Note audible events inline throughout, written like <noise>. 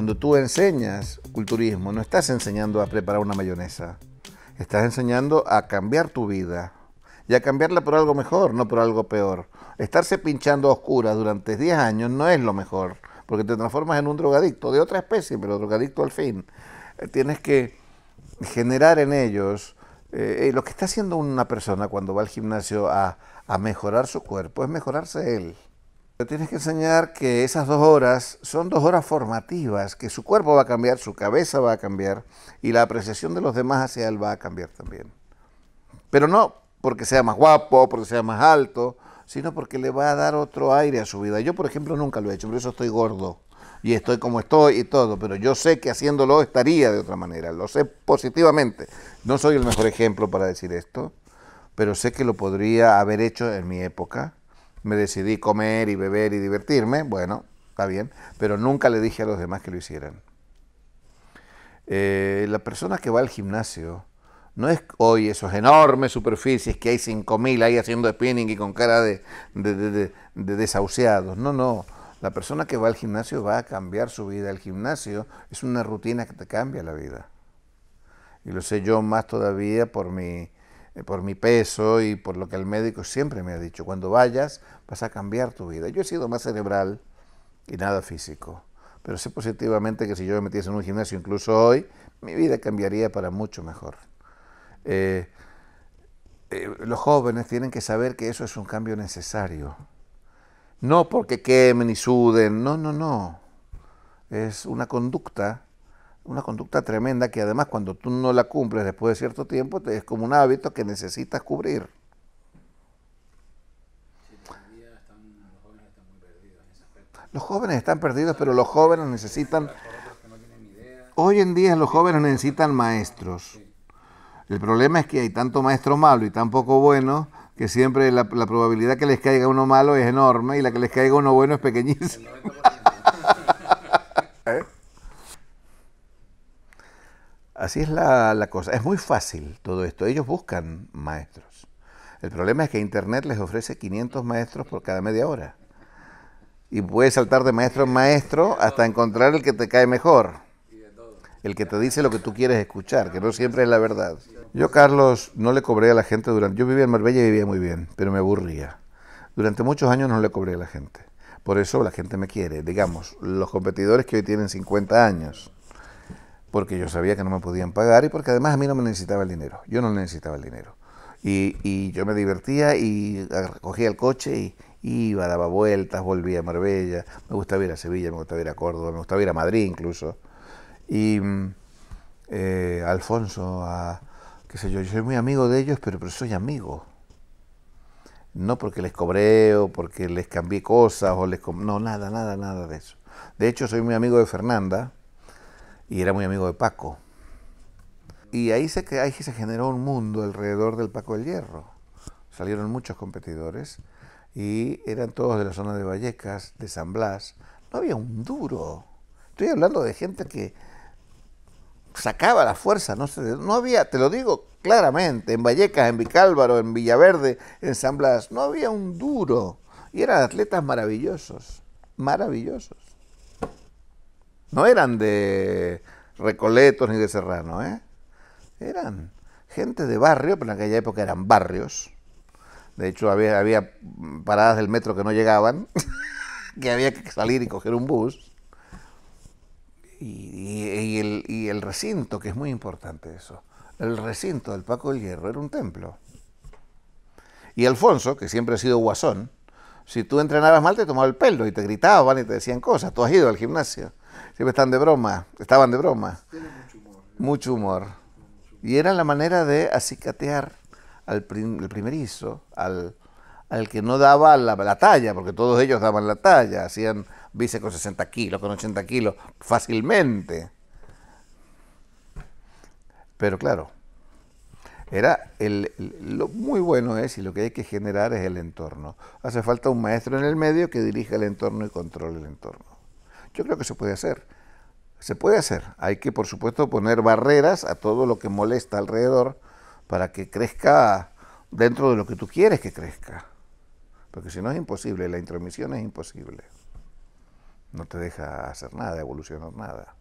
Cuando tú enseñas culturismo, no estás enseñando a preparar una mayonesa, estás enseñando a cambiar tu vida y a cambiarla por algo mejor, no por algo peor. Estarse pinchando a oscuras durante 10 años no es lo mejor, porque te transformas en un drogadicto de otra especie, pero drogadicto al fin. Eh, tienes que generar en ellos eh, eh, lo que está haciendo una persona cuando va al gimnasio a, a mejorar su cuerpo, es mejorarse él tienes que enseñar que esas dos horas son dos horas formativas, que su cuerpo va a cambiar, su cabeza va a cambiar y la apreciación de los demás hacia él va a cambiar también. Pero no porque sea más guapo, porque sea más alto, sino porque le va a dar otro aire a su vida. Yo, por ejemplo, nunca lo he hecho, por eso estoy gordo y estoy como estoy y todo, pero yo sé que haciéndolo estaría de otra manera, lo sé positivamente. No soy el mejor ejemplo para decir esto, pero sé que lo podría haber hecho en mi época me decidí comer y beber y divertirme, bueno, está bien, pero nunca le dije a los demás que lo hicieran. Eh, la persona que va al gimnasio no es hoy esas enormes superficies que hay 5.000 ahí haciendo spinning y con cara de, de desahuciados, no, no. La persona que va al gimnasio va a cambiar su vida. El gimnasio es una rutina que te cambia la vida. Y lo sé yo más todavía por mi, eh, por mi peso y por lo que el médico siempre me ha dicho, cuando vayas vas a cambiar tu vida. Yo he sido más cerebral y nada físico, pero sé positivamente que si yo me metiese en un gimnasio incluso hoy, mi vida cambiaría para mucho mejor. Eh, eh, los jóvenes tienen que saber que eso es un cambio necesario. No porque quemen y suden, no, no, no. Es una conducta una conducta tremenda que además cuando tú no la cumples después de cierto tiempo te, es como un hábito que necesitas cubrir. Los jóvenes están perdidos, pero los jóvenes necesitan... Hoy en día los jóvenes necesitan maestros. El problema es que hay tanto maestro malo y tan poco bueno que siempre la, la probabilidad que les caiga uno malo es enorme y la que les caiga uno bueno es pequeñísima. Así es la, cosa. Es muy fácil todo esto. Ellos buscan maestros. El problema es que Internet les ofrece 500 maestros por cada media hora. Y puedes saltar de maestro en maestro hasta encontrar el que te cae mejor. El que te dice lo que tú quieres escuchar, que no siempre es la verdad. Yo, Carlos, no le cobré a la gente durante... Yo vivía en Marbella y vivía muy bien, pero me aburría. Durante muchos años no le cobré a la gente. Por eso la gente me quiere. Digamos, los competidores que hoy tienen 50 años porque yo sabía que no me podían pagar y porque además a mí no me necesitaba el dinero, yo no necesitaba el dinero. Y, yo me divertía y cogía el coche y iba, daba vueltas, volvía a Marbella, me gustaba ir a Sevilla, me gustaba ir a Córdoba, me gustaba ir a Madrid incluso. Y mm, eh, Alfonso, a, qué sé yo, yo soy muy amigo de ellos, pero, pero soy amigo. No porque les cobré o porque les cambié cosas o les... No, nada, nada, nada de eso. De hecho, soy muy amigo de Fernanda, y era muy amigo de Paco. Y ahí se, ahí se generó un mundo alrededor del Paco del Hierro. Salieron muchos competidores y eran todos de la zona de Vallecas, de San Blas. No había un duro. Estoy hablando de gente que sacaba la fuerza, no, sé no había, te lo digo claramente, en Vallecas, en Vicálvaro, en Villaverde, en San Blas, no había un duro. Y eran atletas maravillosos, maravillosos. No eran de Recoletos ni de Serrano, ¿eh? Eran gente de barrio, pero en aquella época eran barrios. De hecho, había, paradas del metro que no llegaban, <laughs> que había que salir y coger un bus. Y, el, recinto, que es muy importante eso. El recinto del Paco del Hierro era un templo. Y Alfonso, que siempre ha sido guasón, si tú entrenabas mal te tomaba el pelo y te gritaban y te decían cosas. Tú has ido al gimnasio. Siempre están de broma, estaban de broma. ¿eh? mucho humor. Y era la manera de acicatear al primerizo, al, al que no daba la, talla, porque todos ellos daban la talla, hacían vice con 60 kilos, con 80 kilos, fácilmente. Pero claro, era lo muy bueno es y lo que hay que generar es el entorno. Hace falta un maestro en el medio que dirija el entorno y controle el entorno. Yo creo que se puede hacer. Se puede hacer. Hay que, por supuesto, poner barreras a todo lo que molesta alrededor para que crezca dentro de lo que tú quieres que crezca. Porque si no es imposible, la intromisión es imposible. No te deja hacer nada, evolucionar nada.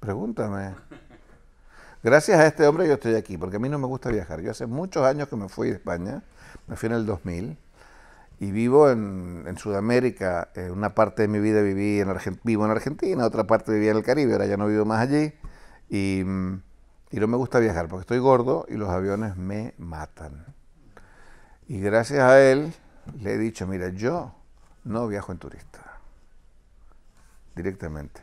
Pregúntame. Gracias a este hombre yo estoy aquí, porque a mí no me gusta viajar. Yo hace muchos años que me fui de España, me fui en el 2000, y vivo en, en Sudamérica. Eh, una parte de mi vida viví en vivo en Argentina, otra parte vivía en el Caribe, ahora ya no vivo más allí. Mm, y, no me gusta viajar porque estoy gordo y los aviones me matan. Y gracias a él le he dicho, mira, yo no viajo en turista, directamente.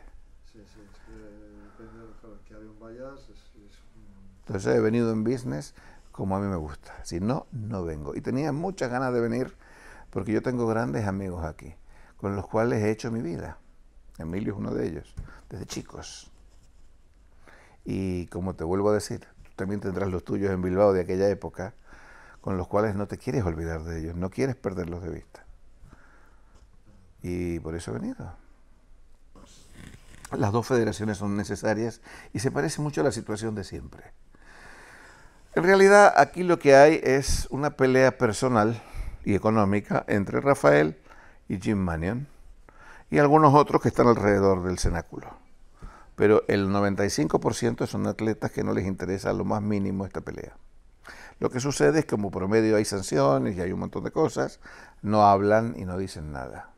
Entonces he venido en business como a mí me gusta, si no, no vengo. Y tenía muchas ganas de venir porque yo tengo grandes amigos aquí, con los cuales he hecho mi vida. Emilio es uno de ellos, desde chicos. Y como te vuelvo a decir, tú también tendrás los tuyos en Bilbao de aquella época, con los cuales no te quieres olvidar de ellos, no quieres perderlos de vista. Y por eso he venido. Las dos federaciones son necesarias y se parece mucho a la situación de siempre. En realidad aquí lo que hay es una pelea personal y económica entre Rafael y Jim Manion y algunos otros que están alrededor del cenáculo. Pero el 95% son atletas que no les interesa lo más mínimo esta pelea. Lo que sucede es que como promedio hay sanciones y hay un montón de cosas, no hablan y no dicen nada.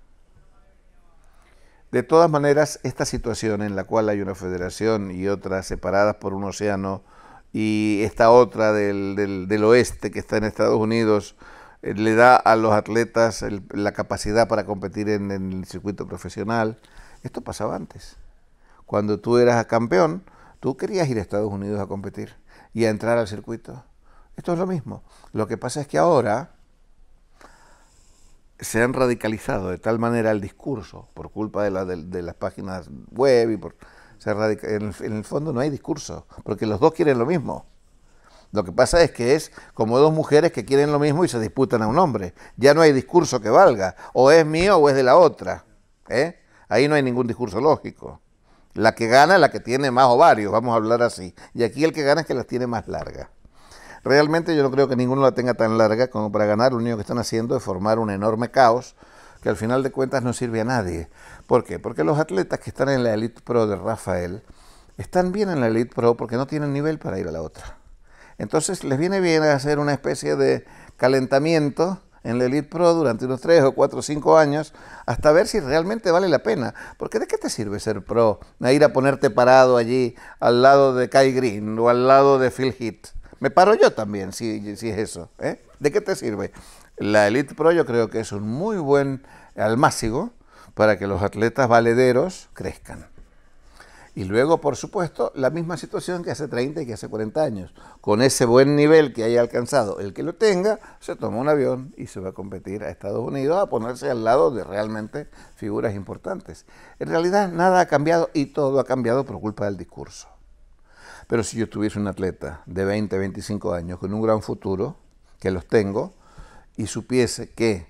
De todas maneras, esta situación en la cual hay una federación y otra separadas por un océano y esta otra del oeste que está en Estados Unidos eh, le da a los atletas la capacidad para competir en, el circuito profesional. Esto pasaba antes. Cuando tú eras campeón, tú querías ir a Estados Unidos a competir y a entrar al circuito. Esto es lo mismo. Lo que pasa es que ahora se han radicalizado de tal manera el discurso por culpa de, las páginas web y por en el fondo no hay discurso porque los dos quieren lo mismo. Lo que pasa es que es como dos mujeres que quieren lo mismo y se disputan a un hombre. Ya no hay discurso que valga. O es mío o es de la otra. ¿eh? Ahí no hay ningún discurso lógico. La que gana es la que tiene más ovarios, vamos a hablar así. Y aquí el que gana es que las tiene más largas. Realmente yo no creo que ninguno la tenga tan larga como para ganar. Lo único que están haciendo es formar un enorme caos que al final de cuentas no sirve a nadie. ¿Por qué? Porque los atletas que están en la Elite Pro de Rafael están bien en la Elite Pro porque no tienen nivel para ir a la otra. Entonces les viene bien hacer una especie de calentamiento en la Elite Pro durante unos 3 o 4 o 5 años hasta ver si realmente vale la pena. Porque ¿de qué te sirve ser pro? A ir a ponerte parado allí al lado de Kai Green o al lado de Phil Heath. Me paro yo también, si, es eso. ¿eh? ¿De qué te sirve? La Elite Pro yo creo que es un muy buen almácigo para que los atletas valederos crezcan. Y luego, por supuesto, la misma situación que hace 30 y que hace 40 años. Con ese buen nivel que haya alcanzado el que lo tenga, se toma un avión y se va a competir a Estados Unidos a ponerse al lado de realmente figuras importantes. En realidad nada ha cambiado y todo ha cambiado por culpa del discurso. Pero si yo estuviese un atleta de 20, 25 años con un gran futuro, que los tengo, y supiese que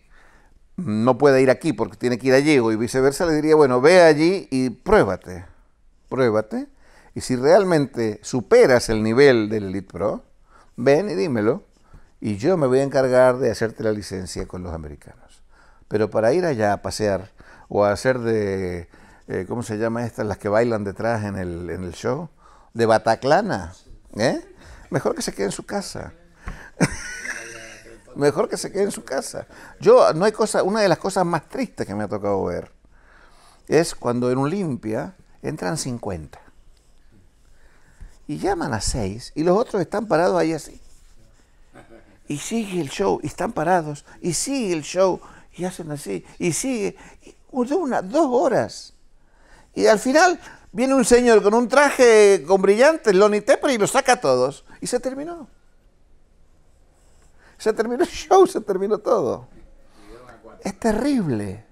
no puede ir aquí porque tiene que ir allí o y viceversa, le diría, bueno, ve allí y pruébate pruébate. Y si realmente superas el nivel del Elite Pro, ven y dímelo. Y yo me voy a encargar de hacerte la licencia con los americanos. Pero para ir allá a pasear o a hacer de, eh, ¿cómo se llama estas? Las que bailan detrás en el, show. De Bataclana. ¿eh? Mejor que se quede en su casa. <laughs> Mejor que se quede en su casa. Yo, no hay cosa, una de las cosas más tristes que me ha tocado ver es cuando en un Olimpia entran 50. Y llaman a 6 y los otros están parados ahí así. Y sigue el show, y están parados, y sigue el show, y hacen así, y sigue, dos horas. Y al final viene un señor con un traje con brillantes, Lonnie Tepper, y los saca a todos. Y se terminó. Se terminó el show, se terminó todo. Es terrible.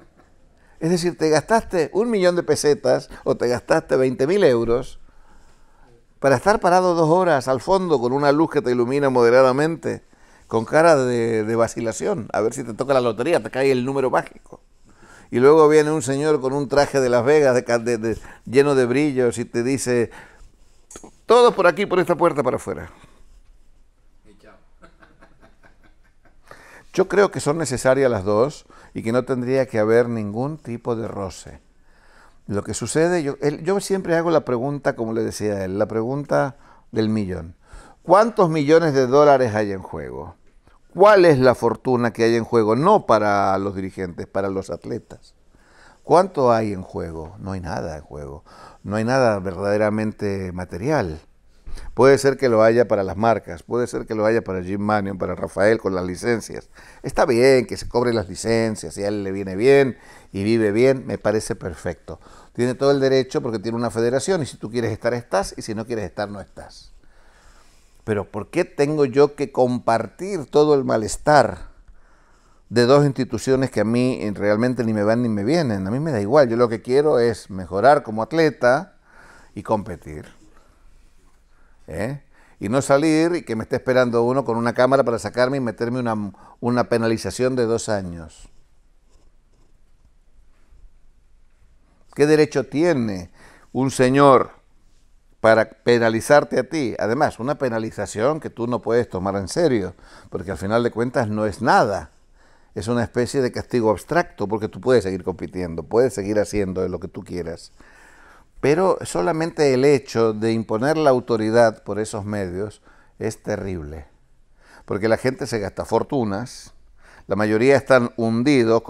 Es decir, te gastaste un millón de pesetas o te gastaste 20.000 mil euros para estar parado dos horas al fondo con una luz que te ilumina moderadamente, con cara de, vacilación, a ver si te toca la lotería, te cae el número mágico y luego viene un señor con un traje de Las Vegas lleno de brillos y te dice, todos por aquí, por esta puerta para afuera. Yo creo que son necesarias las dos y que no tendría que haber ningún tipo de roce. Lo que sucede, yo, siempre hago la pregunta, como le decía él, la pregunta del millón. ¿Cuántos millones de dólares hay en juego? ¿Cuál es la fortuna que hay en juego? No para los dirigentes, para los atletas. ¿Cuánto hay en juego? No hay nada en juego. No hay nada verdaderamente material. Puede ser que lo haya para las marcas, puede ser que lo haya para Jim Manion, para Rafael con las licencias. Está bien que se cobre las licencias, si a él le viene bien y vive bien, me parece perfecto. Tiene todo el derecho porque tiene una federación y si tú quieres estar estás y si no quieres estar no estás. Pero ¿por qué tengo yo que compartir todo el malestar de dos instituciones que a mí eh, realmente ni me van ni me vienen? A mí me da igual, yo lo que quiero es mejorar como atleta y competir. ¿eh? Y no salir y que me esté esperando uno con una cámara para sacarme y meterme una, una penalización de dos años. ¿Qué derecho tiene un señor para penalizarte a ti? Además, una penalización que tú no puedes tomar en serio, porque al final de cuentas no es nada. Es una especie de castigo abstracto, porque tú puedes seguir compitiendo, puedes seguir haciendo lo que tú quieras. Pero solamente el hecho de imponer la autoridad por esos medios es terrible, porque la gente se gasta fortunas, la mayoría están hundidos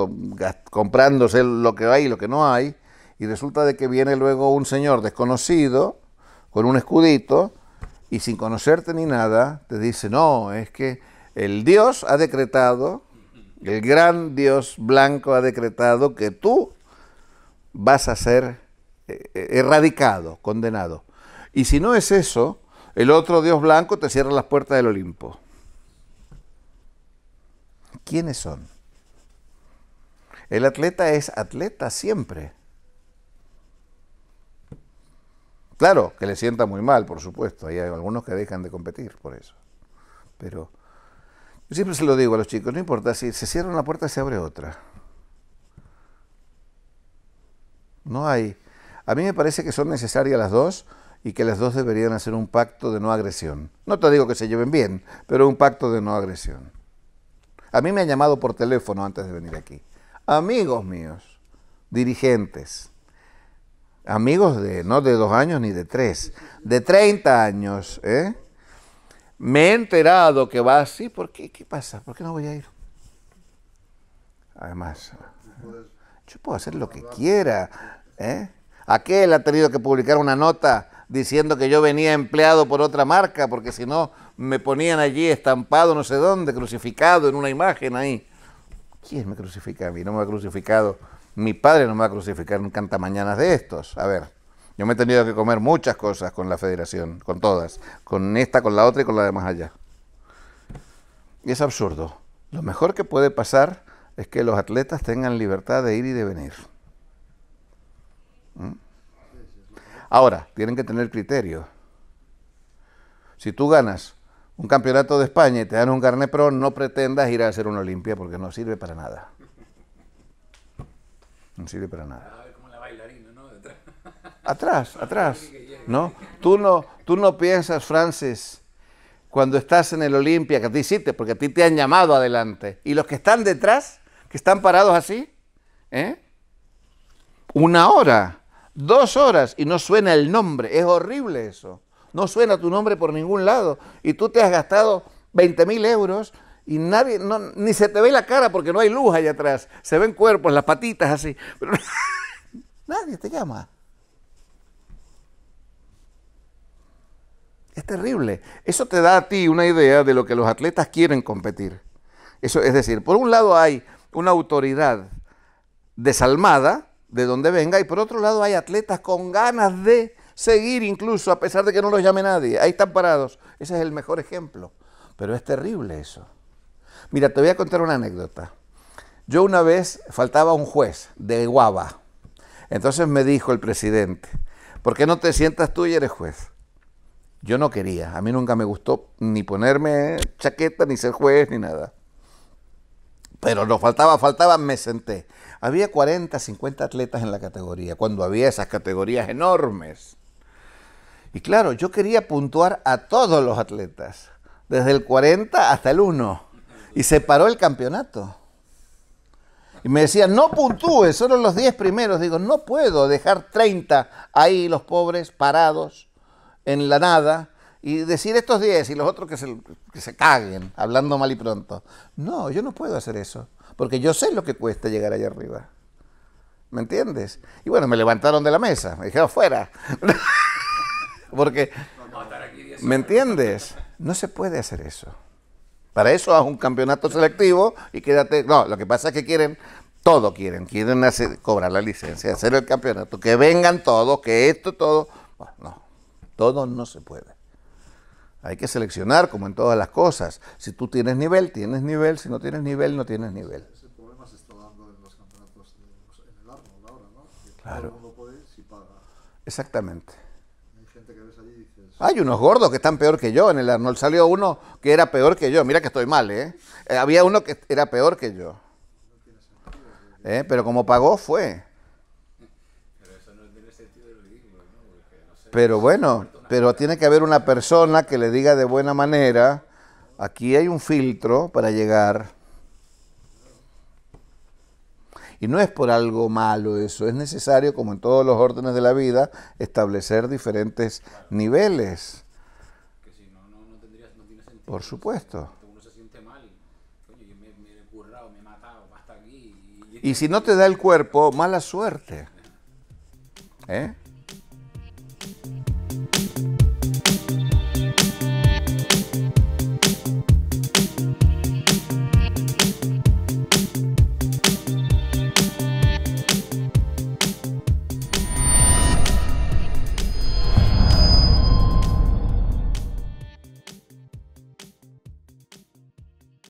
comprándose lo que hay y lo que no hay, y resulta de que viene luego un señor desconocido con un escudito y sin conocerte ni nada te dice, no, es que el Dios ha decretado, el gran Dios blanco ha decretado que tú vas a ser eh, eh, erradicado, condenado. Y si no es eso, el otro Dios blanco te cierra las puertas del Olimpo. ¿Quiénes son? El atleta es atleta siempre. Claro, que le sienta muy mal, por supuesto. Hay algunos que dejan de competir por eso. Pero yo siempre se lo digo a los chicos, no importa, si se cierra una puerta se abre otra. No hay a mí me parece que son necesarias las dos y que las dos deberían hacer un pacto de no agresión. No te digo que se lleven bien, pero un pacto de no agresión. A mí me han llamado por teléfono antes de venir aquí. Amigos míos, dirigentes, amigos de no de dos años ni de tres, de 30 años, ¿eh? Me he enterado que va así, ¿por qué? ¿Qué pasa? ¿Por qué no voy a ir? Además, yo puedo hacer lo que quiera, ¿eh? Aquel ha tenido que publicar una nota diciendo que yo venía empleado por otra marca, porque si no me ponían allí estampado no sé dónde, crucificado en una imagen ahí. ¿Quién me crucifica a mí? No me ha crucificado. Mi padre no me va a crucificar un cantamañanas de estos. A ver, yo me he tenido que comer muchas cosas con la federación, con todas, con esta, con la otra y con la de más allá. Y es absurdo. Lo mejor que puede pasar es que los atletas tengan libertad de ir y de venir. ¿Mm? Ahora, tienen que tener criterio. Si tú ganas un campeonato de España y te dan un carnet pro, no pretendas ir a hacer una Olimpia porque no sirve para nada. No sirve para nada. A ver la bailarina, ¿no? Atrás, <laughs> atrás. ¿No? Tú no, tú no piensas, Francis, cuando estás en el Olimpia, que a ti hiciste, porque a ti te han llamado adelante. Y los que están detrás, que están parados así, ¿eh? Una hora dos horas y no suena el nombre. Es horrible eso. No suena tu nombre por ningún lado. Y tú te has gastado 20.000 mil euros y nadie, ni se te ve la cara porque no hay luz allá atrás. Se ven cuerpos, las patitas así. Pero <laughs> nadie te llama. Es terrible. Eso te da a ti una idea de lo que los atletas quieren competir. Eso, es decir, por un lado hay una autoridad desalmada, de donde venga. Y por otro lado hay atletas con ganas de seguir incluso a pesar de que no los llame nadie. Ahí están parados. Ese es el mejor ejemplo. Pero es terrible eso. Mira, te voy a contar una anécdota. Yo una vez faltaba un juez de Guava. Entonces me dijo el presidente, ¿por qué no te sientas tú y eres juez? Yo no quería, a mí nunca me gustó ni ponerme chaqueta, ni ser juez, ni nada. Pero no faltaba, faltaba, me senté. Había 40, 50 atletas en la categoría, cuando había esas categorías enormes. Y claro, yo quería puntuar a todos los atletas, desde el 40 hasta el 1. Y se paró el campeonato. Y me decían, no puntúe, solo los 10 primeros. Digo, no puedo dejar 30 ahí, los pobres, parados, en la nada, y decir estos 10 y los otros que se, que se caguen, hablando mal y pronto. No, yo no puedo hacer eso porque yo sé lo que cuesta llegar allá arriba. ¿Me entiendes? Y bueno, me levantaron de la mesa, me dijeron fuera. <laughs> porque, ¿me entiendes? No se puede hacer eso. Para eso haz un campeonato selectivo y quédate. No, lo que pasa es que quieren, todo quieren, quieren hacer, cobrar la licencia, hacer el campeonato, que vengan todos, que esto, todo. no, todo no se puede. Hay que seleccionar como en todas las cosas. Si tú tienes nivel, tienes nivel. Si no tienes nivel, no tienes nivel. Ese problema se está dando en los campeonatos en el Arnold ahora, ¿no? claro. Todo el mundo puede si paga. Exactamente. Hay gente que ves allí y dices... Hay unos gordos que están peor que yo en el Arnold. Salió uno que era peor que yo. Mira que estoy mal, ¿eh? eh había uno que era peor que yo. No tiene sentido, ¿Eh? Pero como pagó, fue. Pero eso no tiene sentido el ridículo, ¿no? Porque, no sé, Pero bueno... Pero tiene que haber una persona que le diga de buena manera, aquí hay un filtro para llegar. Y no es por algo malo eso, es necesario, como en todos los órdenes de la vida, establecer diferentes niveles. Por supuesto. Y si no te da el cuerpo, mala suerte. ¿Eh?